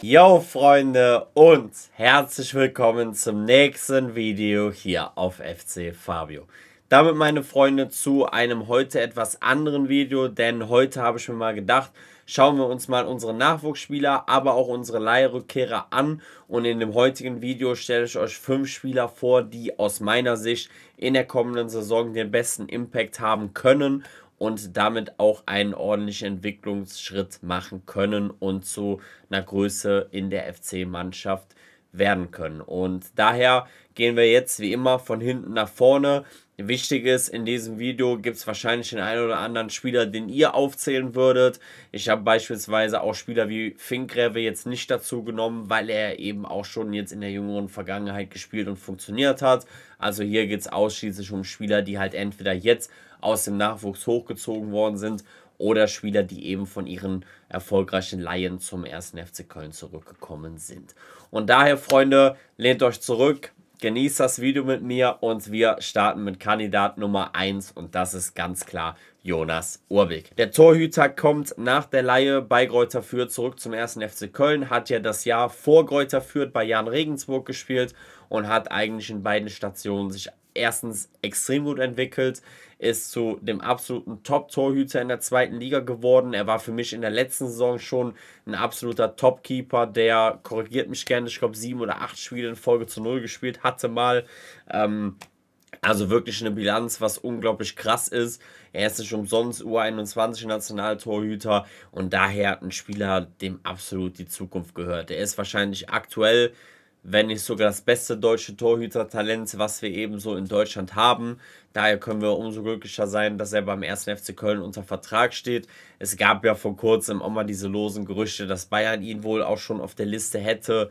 Yo Freunde und herzlich willkommen zum nächsten Video hier auf FC Fabio. Damit meine Freunde zu einem heute etwas anderen Video, denn heute habe ich mir mal gedacht, schauen wir uns mal unsere Nachwuchsspieler, aber auch unsere Leihrückkehrer an und in dem heutigen Video stelle ich euch fünf Spieler vor, die aus meiner Sicht in der kommenden Saison den besten Impact haben können und damit auch einen ordentlichen Entwicklungsschritt machen können und zu einer Größe in der FC-Mannschaft werden können. Und daher gehen wir jetzt wie immer von hinten nach vorne. Wichtig ist, in diesem Video gibt es wahrscheinlich den einen oder anderen Spieler, den ihr aufzählen würdet. Ich habe beispielsweise auch Spieler wie Finkreve jetzt nicht dazu genommen, weil er eben auch schon jetzt in der jüngeren Vergangenheit gespielt und funktioniert hat. Also hier geht es ausschließlich um Spieler, die halt entweder jetzt aus dem Nachwuchs hochgezogen worden sind oder Spieler, die eben von ihren erfolgreichen Laien zum ersten FC Köln zurückgekommen sind. Und daher, Freunde, lehnt euch zurück, genießt das Video mit mir und wir starten mit Kandidat Nummer 1 und das ist ganz klar Jonas Urbeck. Der Torhüter kommt nach der Laie bei Greuther Fürth zurück zum 1. FC Köln, hat ja das Jahr vor Greuther Fürth bei Jan Regensburg gespielt und hat eigentlich in beiden Stationen sich erstens extrem gut entwickelt, ist zu dem absoluten Top-Torhüter in der zweiten Liga geworden. Er war für mich in der letzten Saison schon ein absoluter Top-Keeper, der, korrigiert mich gerne, ich glaube sieben oder acht Spiele in Folge zu null gespielt hatte mal. Ähm, also wirklich eine Bilanz, was unglaublich krass ist. Er ist nicht umsonst U21-Nationaltorhüter und daher ein Spieler, dem absolut die Zukunft gehört. Er ist wahrscheinlich aktuell wenn nicht sogar das beste deutsche Torhüter-Talent, was wir eben so in Deutschland haben. Daher können wir umso glücklicher sein, dass er beim 1. FC Köln unter Vertrag steht. Es gab ja vor kurzem auch mal diese losen Gerüchte, dass Bayern ihn wohl auch schon auf der Liste hätte.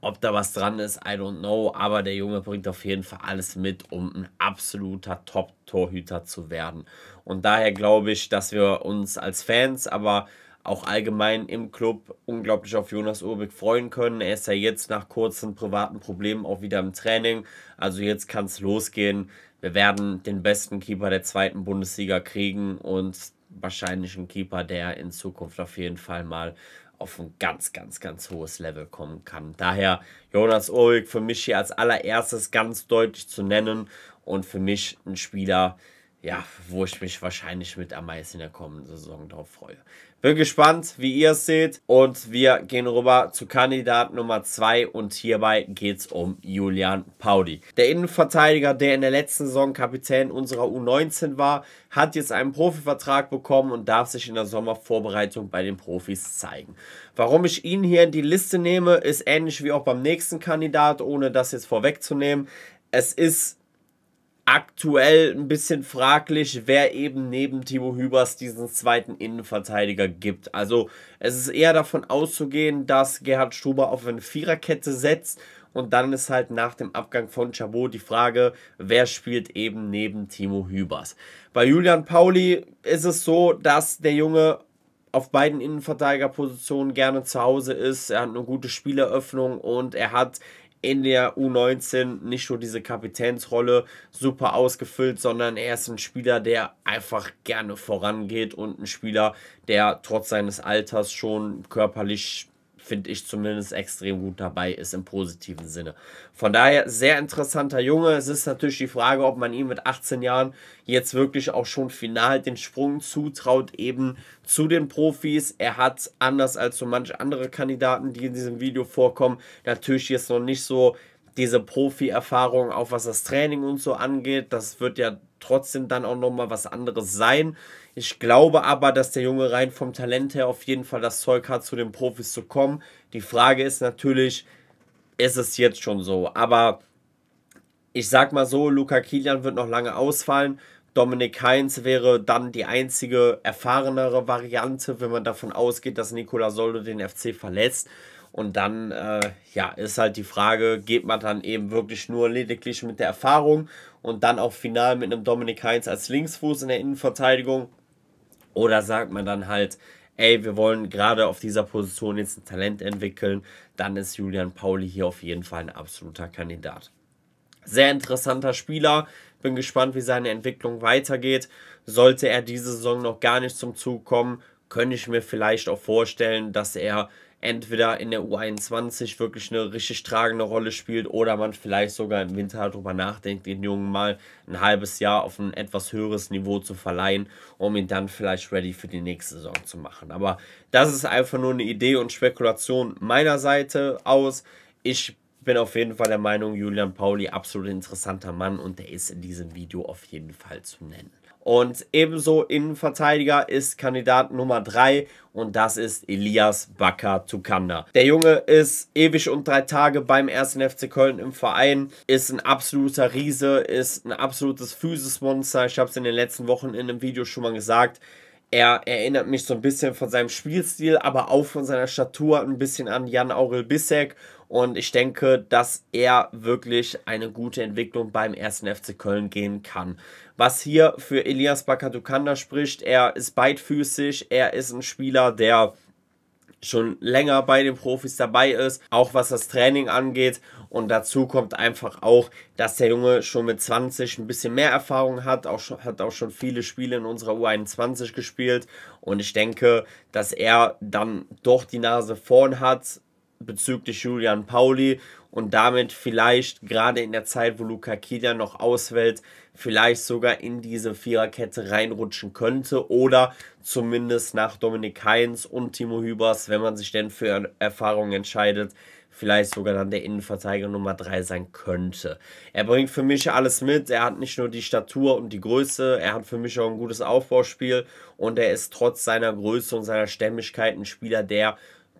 Ob da was dran ist, I don't know, aber der Junge bringt auf jeden Fall alles mit, um ein absoluter Top-Torhüter zu werden. Und daher glaube ich, dass wir uns als Fans, aber auch allgemein im Club unglaublich auf Jonas Urbig freuen können. Er ist ja jetzt nach kurzen privaten Problemen auch wieder im Training. Also jetzt kann es losgehen. Wir werden den besten Keeper der zweiten Bundesliga kriegen und wahrscheinlich einen Keeper, der in Zukunft auf jeden Fall mal auf ein ganz, ganz, ganz hohes Level kommen kann. Daher Jonas Urbig für mich hier als allererstes ganz deutlich zu nennen und für mich ein Spieler, der ja, wo ich mich wahrscheinlich mit am meisten in der kommenden Saison drauf freue. Bin gespannt, wie ihr es seht. Und wir gehen rüber zu Kandidat Nummer 2 und hierbei geht es um Julian Pauli. Der Innenverteidiger, der in der letzten Saison Kapitän unserer U19 war, hat jetzt einen Profivertrag bekommen und darf sich in der Sommervorbereitung bei den Profis zeigen. Warum ich ihn hier in die Liste nehme, ist ähnlich wie auch beim nächsten Kandidat, ohne das jetzt vorwegzunehmen. Es ist aktuell ein bisschen fraglich, wer eben neben Timo Hübers diesen zweiten Innenverteidiger gibt. Also es ist eher davon auszugehen, dass Gerhard Stuber auf eine Viererkette setzt und dann ist halt nach dem Abgang von Chabot die Frage, wer spielt eben neben Timo Hübers. Bei Julian Pauli ist es so, dass der Junge auf beiden Innenverteidigerpositionen gerne zu Hause ist. Er hat eine gute Spieleröffnung und er hat in der U19 nicht nur diese Kapitänsrolle super ausgefüllt, sondern er ist ein Spieler, der einfach gerne vorangeht und ein Spieler, der trotz seines Alters schon körperlich finde ich zumindest extrem gut dabei ist im positiven Sinne. Von daher sehr interessanter Junge. Es ist natürlich die Frage, ob man ihm mit 18 Jahren jetzt wirklich auch schon final den Sprung zutraut, eben zu den Profis. Er hat anders als so manche andere Kandidaten, die in diesem Video vorkommen, natürlich jetzt noch nicht so diese Profi-Erfahrung, auch was das Training und so angeht. Das wird ja trotzdem dann auch nochmal was anderes sein. Ich glaube aber, dass der Junge rein vom Talent her auf jeden Fall das Zeug hat, zu den Profis zu kommen. Die Frage ist natürlich, ist es jetzt schon so? Aber ich sag mal so, Luca Kilian wird noch lange ausfallen. Dominik Heinz wäre dann die einzige erfahrenere Variante, wenn man davon ausgeht, dass Nicola Soldo den FC verlässt. Und dann äh, ja, ist halt die Frage, geht man dann eben wirklich nur lediglich mit der Erfahrung und dann auch final mit einem Dominik Heinz als Linksfuß in der Innenverteidigung? Oder sagt man dann halt, ey, wir wollen gerade auf dieser Position jetzt ein Talent entwickeln, dann ist Julian Pauli hier auf jeden Fall ein absoluter Kandidat. Sehr interessanter Spieler. Bin gespannt, wie seine Entwicklung weitergeht. Sollte er diese Saison noch gar nicht zum Zug kommen, könnte ich mir vielleicht auch vorstellen, dass er entweder in der U21 wirklich eine richtig tragende Rolle spielt oder man vielleicht sogar im Winter halt darüber nachdenkt, den Jungen mal ein halbes Jahr auf ein etwas höheres Niveau zu verleihen, um ihn dann vielleicht ready für die nächste Saison zu machen. Aber das ist einfach nur eine Idee und Spekulation meiner Seite aus. Ich bin auf jeden Fall der Meinung, Julian Pauli absolut interessanter Mann und der ist in diesem Video auf jeden Fall zu nennen. Und ebenso Innenverteidiger ist Kandidat Nummer 3 und das ist Elias Bakar Tukanda. Der Junge ist ewig und drei Tage beim 1. FC Köln im Verein, ist ein absoluter Riese, ist ein absolutes Physis-Monster. Ich habe es in den letzten Wochen in einem Video schon mal gesagt. Er erinnert mich so ein bisschen von seinem Spielstil, aber auch von seiner Statur ein bisschen an Jan Aurel Bissek und ich denke, dass er wirklich eine gute Entwicklung beim ersten FC Köln gehen kann. Was hier für Elias Bakatukanda spricht, er ist beidfüßig, er ist ein Spieler, der schon länger bei den Profis dabei ist, auch was das Training angeht. Und dazu kommt einfach auch, dass der Junge schon mit 20 ein bisschen mehr Erfahrung hat, auch schon, hat auch schon viele Spiele in unserer U21 gespielt. Und ich denke, dass er dann doch die Nase vorn hat, bezüglich Julian Pauli und damit vielleicht gerade in der Zeit, wo Luca Kilian noch auswählt, vielleicht sogar in diese Viererkette reinrutschen könnte oder zumindest nach Dominik Heinz und Timo Hübers, wenn man sich denn für Erfahrung entscheidet, vielleicht sogar dann der Innenverteidiger Nummer 3 sein könnte. Er bringt für mich alles mit. Er hat nicht nur die Statur und die Größe, er hat für mich auch ein gutes Aufbauspiel und er ist trotz seiner Größe und seiner Stämmigkeit ein Spieler, der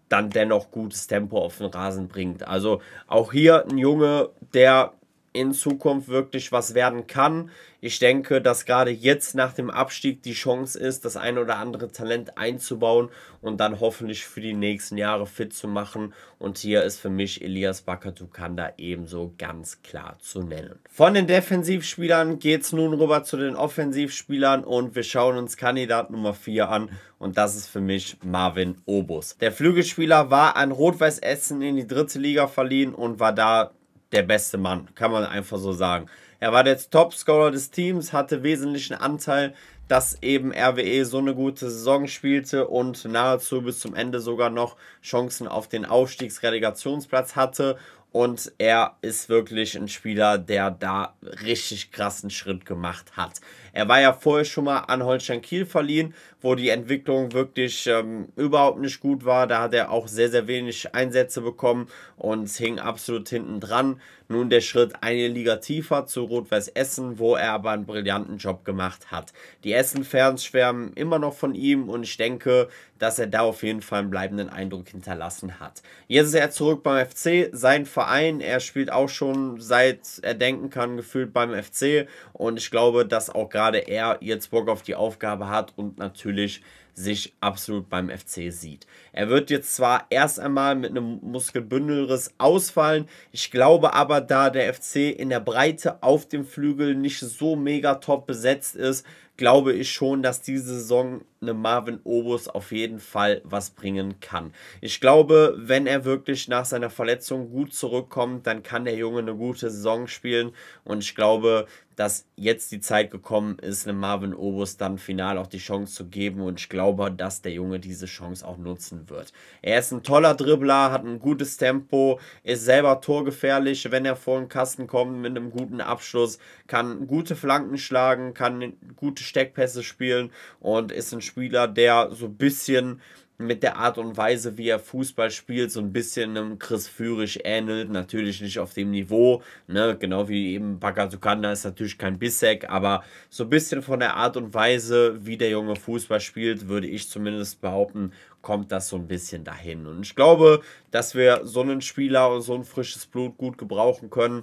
dann dennoch gutes Tempo auf den Rasen bringt. Also auch hier ein Junge, der in Zukunft wirklich was werden kann. Ich denke, dass gerade jetzt nach dem Abstieg die Chance ist, das ein oder andere Talent einzubauen und dann hoffentlich für die nächsten Jahre fit zu machen. Und hier ist für mich Elias Bakatukanda ebenso ganz klar zu nennen. Von den Defensivspielern geht es nun rüber zu den Offensivspielern und wir schauen uns Kandidat Nummer 4 an und das ist für mich Marvin Obus. Der Flügelspieler war an Rot-Weiß Essen in die dritte Liga verliehen und war da der beste Mann, kann man einfach so sagen. Er war der Topscorer des Teams, hatte wesentlichen Anteil, dass eben RWE so eine gute Saison spielte und nahezu bis zum Ende sogar noch Chancen auf den Aufstiegsrelegationsplatz hatte und er ist wirklich ein Spieler, der da richtig krassen Schritt gemacht hat. Er war ja vorher schon mal an Holstein Kiel verliehen, wo die Entwicklung wirklich ähm, überhaupt nicht gut war. Da hat er auch sehr, sehr wenig Einsätze bekommen und hing absolut hinten dran. Nun der Schritt eine Liga tiefer zu Rot-Weiß Essen, wo er aber einen brillanten Job gemacht hat. Die Essen-Fans schwärmen immer noch von ihm und ich denke, dass er da auf jeden Fall einen bleibenden Eindruck hinterlassen hat. Jetzt ist er zurück beim FC, sein Verein, er spielt auch schon seit er denken kann, gefühlt beim FC und ich glaube, dass auch gerade er jetzt Bock auf die Aufgabe hat und natürlich sich absolut beim FC sieht. Er wird jetzt zwar erst einmal mit einem Muskelbündelriss ausfallen, ich glaube aber, da der FC in der Breite auf dem Flügel nicht so mega top besetzt ist, glaube ich schon, dass diese Saison eine Marvin Obus auf jeden Fall was bringen kann. Ich glaube, wenn er wirklich nach seiner Verletzung gut zurückkommt, dann kann der Junge eine gute Saison spielen und ich glaube, dass jetzt die Zeit gekommen ist, einem Marvin Obus dann final auch die Chance zu geben. Und ich glaube, dass der Junge diese Chance auch nutzen wird. Er ist ein toller Dribbler, hat ein gutes Tempo, ist selber torgefährlich, wenn er vor den Kasten kommt mit einem guten Abschluss, kann gute Flanken schlagen, kann gute Steckpässe spielen und ist ein Spieler, der so ein bisschen mit der Art und Weise, wie er Fußball spielt, so ein bisschen einem Chris Führig ähnelt. Natürlich nicht auf dem Niveau, ne? genau wie eben Bakatukanda ist natürlich kein Bissek, aber so ein bisschen von der Art und Weise, wie der Junge Fußball spielt, würde ich zumindest behaupten, kommt das so ein bisschen dahin. Und ich glaube, dass wir so einen Spieler und so ein frisches Blut gut gebrauchen können.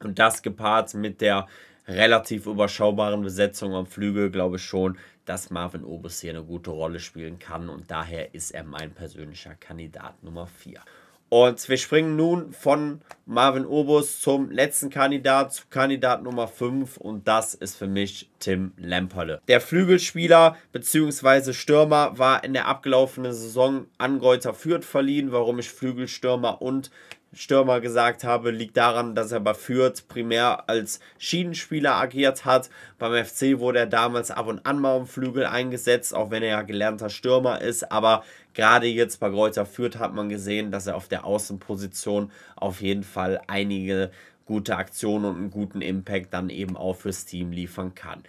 Und das gepaart mit der relativ überschaubaren Besetzung am Flügel glaube ich schon, dass Marvin Obus hier eine gute Rolle spielen kann und daher ist er mein persönlicher Kandidat Nummer 4. Und wir springen nun von Marvin Obus zum letzten Kandidat, zu Kandidat Nummer 5 und das ist für mich Tim Lamperle. Der Flügelspieler bzw. Stürmer war in der abgelaufenen Saison an Greuther Fürth verliehen, warum ich Flügelstürmer und Stürmer gesagt habe, liegt daran, dass er bei Fürth primär als Schienenspieler agiert hat. Beim FC wurde er damals ab und an mal im Flügel eingesetzt, auch wenn er ja gelernter Stürmer ist. Aber gerade jetzt bei Greuther Fürth hat man gesehen, dass er auf der Außenposition auf jeden Fall einige gute Aktionen und einen guten Impact dann eben auch fürs Team liefern kann.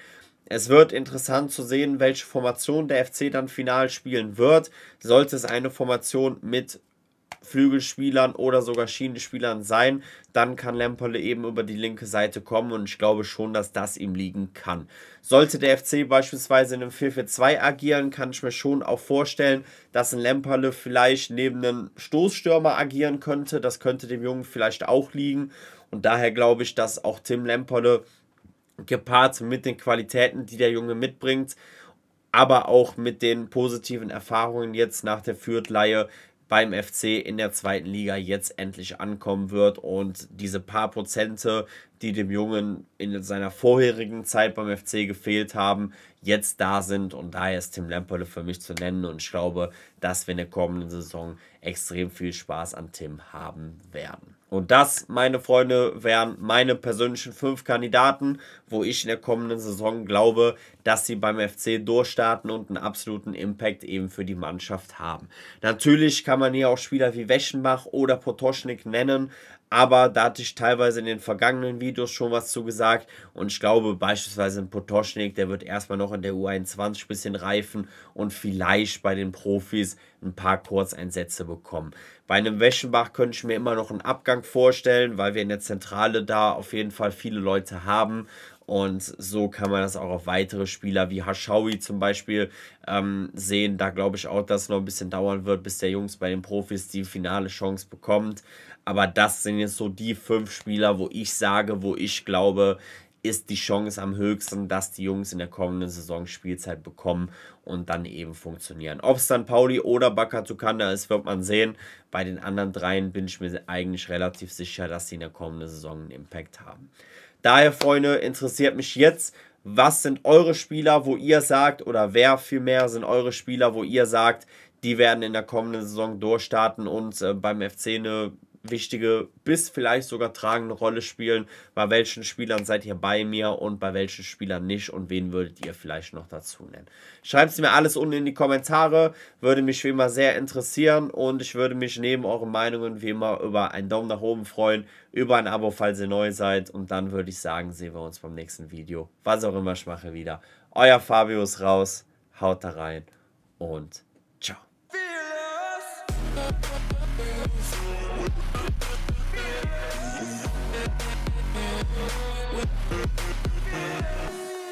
Es wird interessant zu sehen, welche Formation der FC dann final spielen wird. Sollte es eine Formation mit Flügelspielern oder sogar Schienenspielern sein. Dann kann Lemperle eben über die linke Seite kommen und ich glaube schon, dass das ihm liegen kann. Sollte der FC beispielsweise in einem 4-4-2 agieren, kann ich mir schon auch vorstellen, dass ein Lemperle vielleicht neben einem Stoßstürmer agieren könnte. Das könnte dem Jungen vielleicht auch liegen. Und daher glaube ich, dass auch Tim Lemperle gepaart mit den Qualitäten, die der Junge mitbringt, aber auch mit den positiven Erfahrungen jetzt nach der Fürth-Leihe beim FC in der zweiten Liga jetzt endlich ankommen wird und diese paar Prozente, die dem Jungen in seiner vorherigen Zeit beim FC gefehlt haben, jetzt da sind und daher ist Tim Lemperle für mich zu nennen und ich glaube, dass wir in der kommenden Saison extrem viel Spaß an Tim haben werden. Und das, meine Freunde, wären meine persönlichen fünf Kandidaten, wo ich in der kommenden Saison glaube, dass sie beim FC durchstarten und einen absoluten Impact eben für die Mannschaft haben. Natürlich kann man hier auch Spieler wie Weschenbach oder Potoschnik nennen, aber da hatte ich teilweise in den vergangenen Videos schon was zu gesagt und ich glaube beispielsweise ein Potoschnik, der wird erstmal noch in der U21 ein bisschen reifen und vielleicht bei den Profis ein paar Kurzeinsätze bekommen. Bei einem Weschenbach könnte ich mir immer noch einen Abgang vorstellen, weil wir in der Zentrale da auf jeden Fall viele Leute haben und so kann man das auch auf weitere Spieler wie Hashawi zum Beispiel ähm, sehen. Da glaube ich auch, dass es noch ein bisschen dauern wird, bis der Jungs bei den Profis die finale Chance bekommt. Aber das sind jetzt so die fünf Spieler, wo ich sage, wo ich glaube, ist die Chance am höchsten, dass die Jungs in der kommenden Saison Spielzeit bekommen und dann eben funktionieren. Ob es dann Pauli oder Bakatukanda ist, wird man sehen. Bei den anderen dreien bin ich mir eigentlich relativ sicher, dass sie in der kommenden Saison einen Impact haben. Daher, Freunde, interessiert mich jetzt, was sind eure Spieler, wo ihr sagt, oder wer vielmehr sind eure Spieler, wo ihr sagt, die werden in der kommenden Saison durchstarten und äh, beim FC eine wichtige bis vielleicht sogar tragende Rolle spielen. Bei welchen Spielern seid ihr bei mir und bei welchen Spielern nicht und wen würdet ihr vielleicht noch dazu nennen? Schreibt es mir alles unten in die Kommentare, würde mich wie immer sehr interessieren und ich würde mich neben euren Meinungen wie immer über einen Daumen nach oben freuen, über ein Abo, falls ihr neu seid und dann würde ich sagen, sehen wir uns beim nächsten Video, was auch immer ich mache wieder. Euer Fabius raus, haut da rein und ciao.